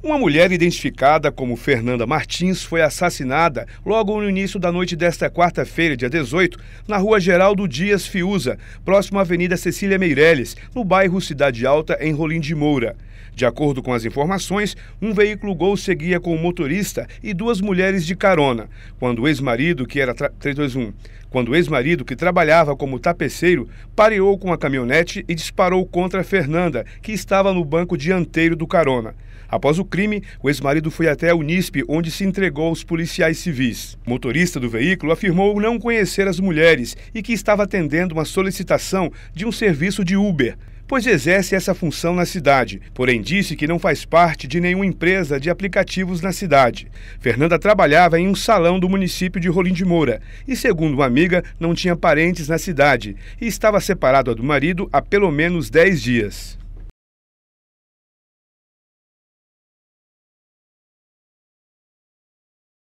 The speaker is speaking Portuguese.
Uma mulher identificada como Fernanda Martins foi assassinada logo no início da noite desta quarta-feira, dia 18, na rua Geraldo Dias Fiuza, próximo à Avenida Cecília Meireles, no bairro Cidade Alta, em Rolim de Moura. De acordo com as informações, um veículo Gol seguia com o motorista e duas mulheres de carona, quando o ex-marido, que era 321, quando o ex-marido, que trabalhava como tapeceiro, pareou com a caminhonete e disparou contra Fernanda, que estava no banco dianteiro do carona. Após o crime, o ex-marido foi até o NISP, onde se entregou aos policiais civis. O motorista do veículo afirmou não conhecer as mulheres e que estava atendendo uma solicitação de um serviço de Uber pois exerce essa função na cidade, porém disse que não faz parte de nenhuma empresa de aplicativos na cidade. Fernanda trabalhava em um salão do município de Rolim de Moura e, segundo uma amiga, não tinha parentes na cidade e estava separada do marido há pelo menos 10 dias.